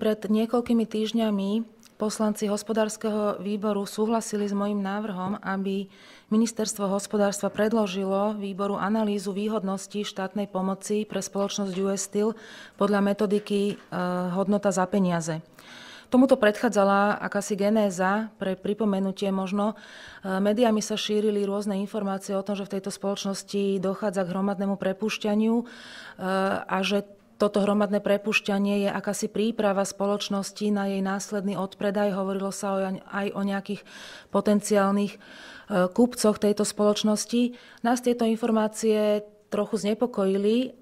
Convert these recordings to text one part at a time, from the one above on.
Pred niekoľkými týždňami poslanci hospodárskeho výboru súhlasili s mojim návrhom, aby ministerstvo hospodárstva predložilo výboru analýzu výhodnosti štátnej pomoci pre spoločnosť US Steel podľa metodiky e, hodnota za peniaze. Tomuto predchádzala akási genéza, pre pripomenutie možno. E, Mediami sa šírili rôzne informácie o tom, že v tejto spoločnosti dochádza k hromadnému prepušťaniu e, a že toto hromadné prepušťanie je akási príprava spoločnosti na jej následný odpredaj. Hovorilo sa aj o nejakých potenciálnych e, kúpcoch tejto spoločnosti. Nás tieto informácie trochu znepokojili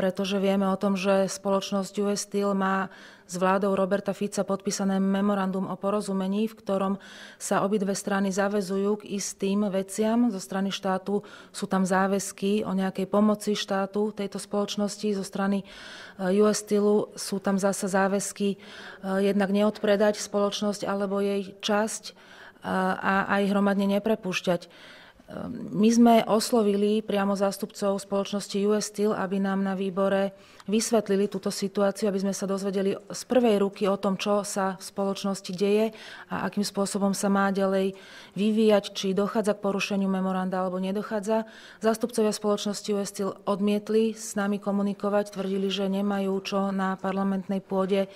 pretože vieme o tom, že spoločnosť US Steel má s vládou Roberta Fica podpísané memorandum o porozumení, v ktorom sa obidve strany zavezujú k istým veciam. Zo strany štátu sú tam záväzky o nejakej pomoci štátu tejto spoločnosti, zo strany e, US Steelu sú tam zase záväzky e, jednak neodpredať spoločnosť alebo jej časť e, a aj hromadne neprepúšťať. My sme oslovili priamo zástupcov spoločnosti US Steel, aby nám na výbore vysvetlili túto situáciu, aby sme sa dozvedeli z prvej ruky o tom, čo sa v spoločnosti deje a akým spôsobom sa má ďalej vyvíjať, či dochádza k porušeniu memoranda alebo nedochádza. Zástupcovia spoločnosti US Steel odmietli s nami komunikovať, tvrdili, že nemajú čo na parlamentnej pôde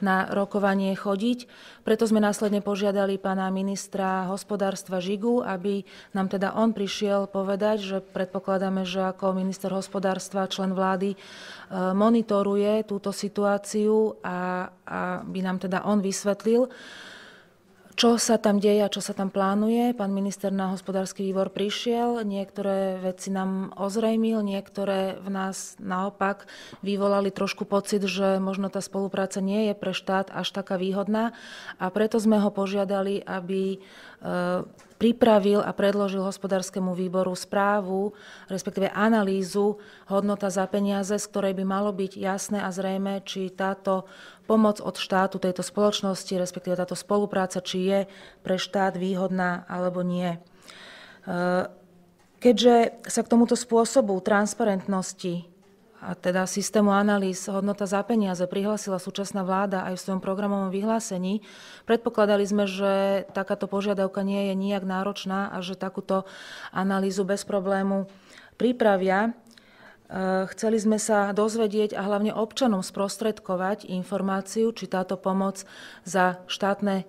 na rokovanie chodiť. Preto sme následne požiadali pána ministra hospodárstva Žigu, aby nám teda on prišiel povedať, že predpokladáme, že ako minister hospodárstva, člen vlády e, monitoruje túto situáciu a, a by nám teda on vysvetlil, čo sa tam deje a čo sa tam plánuje. Pán minister na hospodársky výbor prišiel, niektoré veci nám ozrejmil, niektoré v nás naopak vyvolali trošku pocit, že možno tá spolupráca nie je pre štát až taká výhodná a preto sme ho požiadali, aby e, pripravil a predložil hospodárskému výboru správu, respektíve analýzu hodnota za peniaze, z ktorej by malo byť jasné a zrejme, či táto pomoc od štátu tejto spoločnosti, respektíve táto spolupráca, či je pre štát výhodná alebo nie. E, keďže sa k tomuto spôsobu transparentnosti a teda systému analýz hodnota za peniaze prihlásila súčasná vláda aj v svojom programovom vyhlásení. Predpokladali sme, že takáto požiadavka nie je nijak náročná a že takúto analýzu bez problému pripravia. Eh, chceli sme sa dozvedieť a hlavne občanom sprostredkovať informáciu, či táto pomoc za štátne,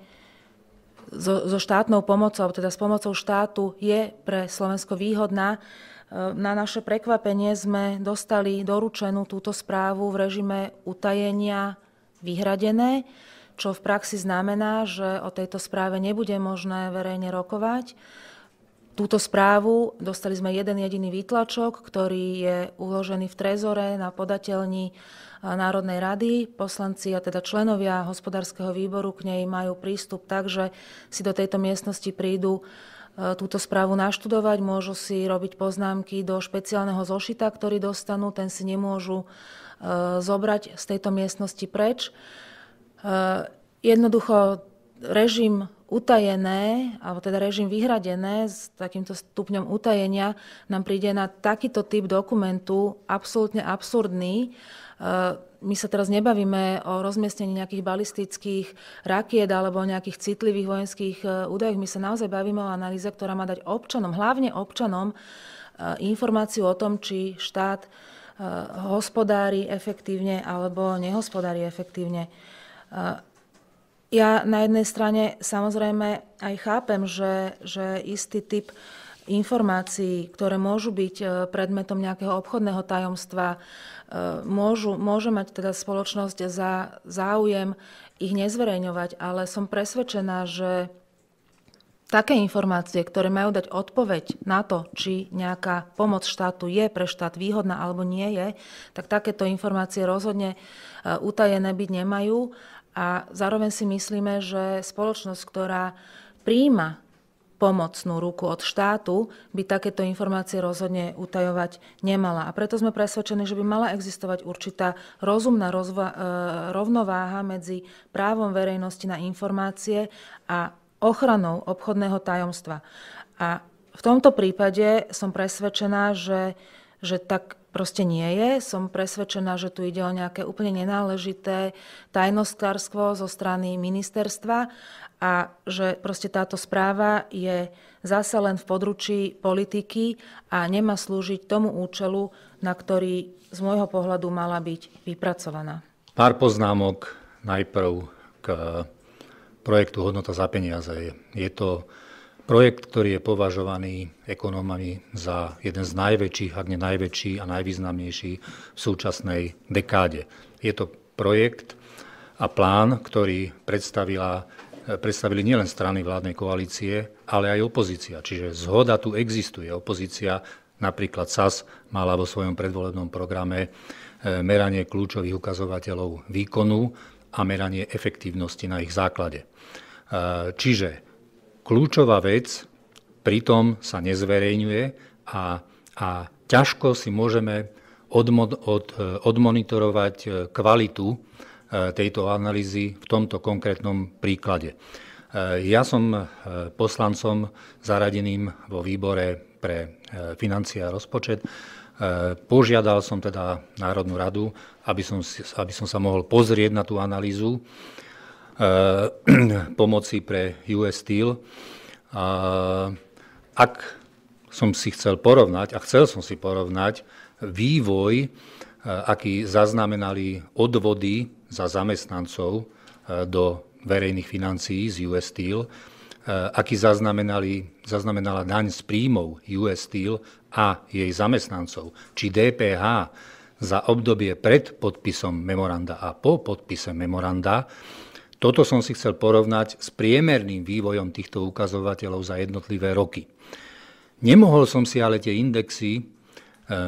so, so štátnou pomocou, teda s pomocou štátu je pre Slovensko výhodná. Eh, na naše prekvapenie sme dostali doručenú túto správu v režime utajenia vyhradené, čo v praxi znamená, že o tejto správe nebude možné verejne rokovať túto správu. Dostali sme jeden jediný výtlačok, ktorý je uložený v trezore na podateľni e, Národnej rady. Poslanci a teda členovia hospodárskeho výboru k nej majú prístup tak, že si do tejto miestnosti prídu e, túto správu naštudovať, môžu si robiť poznámky do špeciálneho zošita, ktorý dostanú, ten si nemôžu e, zobrať z tejto miestnosti preč. Jednoducho režim utajené, alebo teda režim vyhradené s takýmto stupňom utajenia, nám príde na takýto typ dokumentu absolútne absurdný. E, my sa teraz nebavíme o rozmiestnení nejakých balistických rakiet alebo o nejakých citlivých vojenských e, údajoch. My sa naozaj bavíme o analýze, ktorá má dať občanom, hlavne občanom, e, informáciu o tom, či štát hospodári efektívne alebo nehospodári efektívne. Ja na jednej strane samozrejme aj chápem, že, že istý typ informácií, ktoré môžu byť e, predmetom nejakého obchodného tajomstva, e, môžu, môže mať teda spoločnosť za záujem ich nezverejňovať, ale som presvedčená, že také informácie, ktoré majú dať odpoveď na to, či nejaká pomoc štátu je pre štát výhodná alebo nie je, tak takéto informácie rozhodne e, utajené byť nemajú a zároveň si myslíme, že spoločnosť, ktorá príjma pomocnú ruku od štátu, by takéto informácie rozhodne utajovať nemala. A preto sme presvedčení, že by mala existovať určitá rozumná rozva- e, rovnováha medzi právom verejnosti na informácie a ochranou obchodného tajomstva. A v tomto prípade som presvedčená, že, že tak proste nie je. Som presvedčená, že tu ide o nejaké úplne nenáležité tajnostárstvo zo strany ministerstva a že proste táto správa je zase len v područí politiky a nemá slúžiť tomu účelu, na ktorý z môjho pohľadu mala byť vypracovaná. Pár poznámok najprv k projektu Hodnota za peniaze. Je to Projekt, ktorý je považovaný ekonómami za jeden z najväčších, ak nie najväčší a najvýznamnejší v súčasnej dekáde. Je to projekt a plán, ktorý predstavila, predstavili nielen strany vládnej koalície, ale aj opozícia. Čiže zhoda tu existuje. Opozícia, napríklad SAS, mala vo svojom predvolebnom programe e, meranie kľúčových ukazovateľov výkonu a meranie efektívnosti na ich základe. E, čiže kľúčová vec, pritom sa nezverejňuje a, a ťažko si môžeme odmod, od, eh, odmonitorovať eh, kvalitu eh, tejto analýzy v tomto konkrétnom príklade. Ja som poslancom zaradeným vo výbore pre financie a rozpočet. Požiadal som teda Národnú radu, aby som, aby som sa mohol pozrieť na tú analýzu Eh, pomoci pre US Steel. ak som si chcel porovnať, a chcel som si porovnať vývoj, eh, aký zaznamenali odvody za zamestnancov eh, do verejných financií z US Steel, aký zaznamenali, zaznamenala daň z príjmov US Steel a jej zamestnancov, či DPH za obdobie pred podpisom memoranda a po podpise memoranda, toto som si chcel porovnať s priemerným vývojom týchto ukazovateľov za jednotlivé roky. Nemohol som si ale tie indexy e,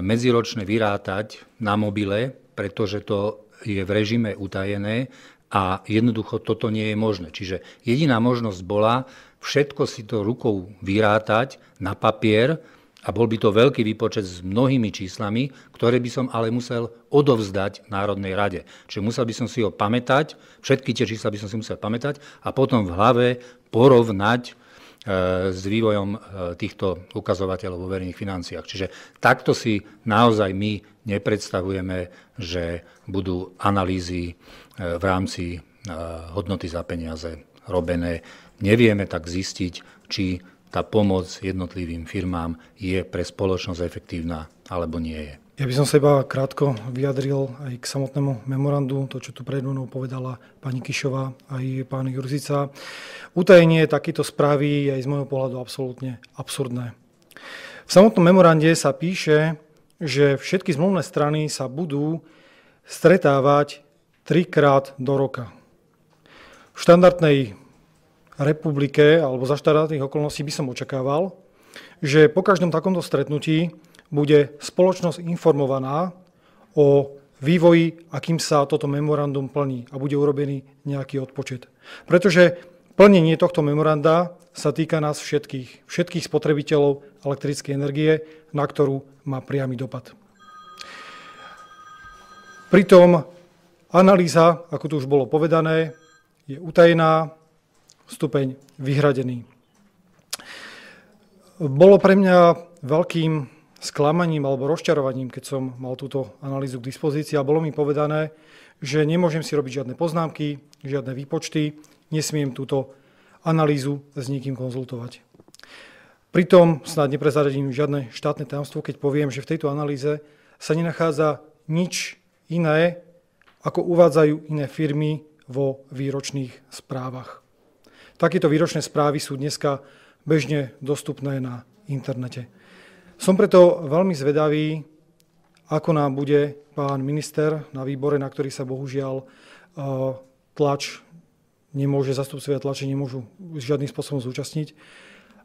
medziročne vyrátať na mobile, pretože to je v režime utajené a jednoducho toto nie je možné. Čiže jediná možnosť bola všetko si to rukou vyrátať na papier, a bol by to veľký výpočet s mnohými číslami, ktoré by som ale musel odovzdať Národnej rade. Čiže musel by som si ho pamätať, všetky tie čísla by som si musel pamätať a potom v hlave porovnať e, s vývojom e, týchto ukazovateľov vo verejných financiách. Čiže takto si naozaj my nepredstavujeme, že budú analýzy e, v rámci hodnoty za peniaze robené. Nevieme tak zistiť, či tá pomoc jednotlivým firmám je pre spoločnosť efektívna alebo nie je. Ja by som sa iba krátko vyjadril aj k samotnému memorandu, to, čo tu pred mnou povedala pani Kišová aj pán Jurzica. Utajenie takýto správy je aj z môjho pohľadu absolútne absurdné. V samotnom memorande sa píše, že všetky zmluvné strany sa budú stretávať trikrát do roka. V štandardnej republike alebo za štandardných okolností by som očakával, že po každom takomto stretnutí bude spoločnosť informovaná o vývoji, akým sa toto memorandum plní a bude urobený nejaký odpočet. Pretože plnenie tohto memoranda sa týka nás všetkých, všetkých spotrebiteľov elektrickej energie, na ktorú má priamy dopad. Pritom analýza, ako tu už bolo povedané, je utajená, stupeň vyhradený. Bolo pre mňa veľkým sklamaním alebo rozčarovaním, keď som mal túto analýzu k dispozícii a bolo mi povedané, že nemôžem si robiť žiadne poznámky, žiadne výpočty, nesmiem túto analýzu s nikým konzultovať. Pritom snad neprezradím žiadne štátne tajomstvo, keď poviem, že v tejto analýze sa nenachádza nič iné, ako uvádzajú iné firmy vo výročných správach. Takéto výročné správy sú dneska bežne dostupné na internete. Som preto veľmi zvedavý, ako nám bude pán minister na výbore, na ktorý sa bohužiaľ e, tlač nemôže, zastupcovia tlače nemôžu žiadnym spôsobom zúčastniť,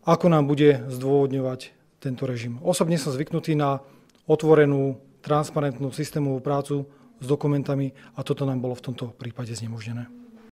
ako nám bude zdôvodňovať tento režim. Osobne som zvyknutý na otvorenú, transparentnú systémovú prácu s dokumentami a toto nám bolo v tomto prípade znemožnené.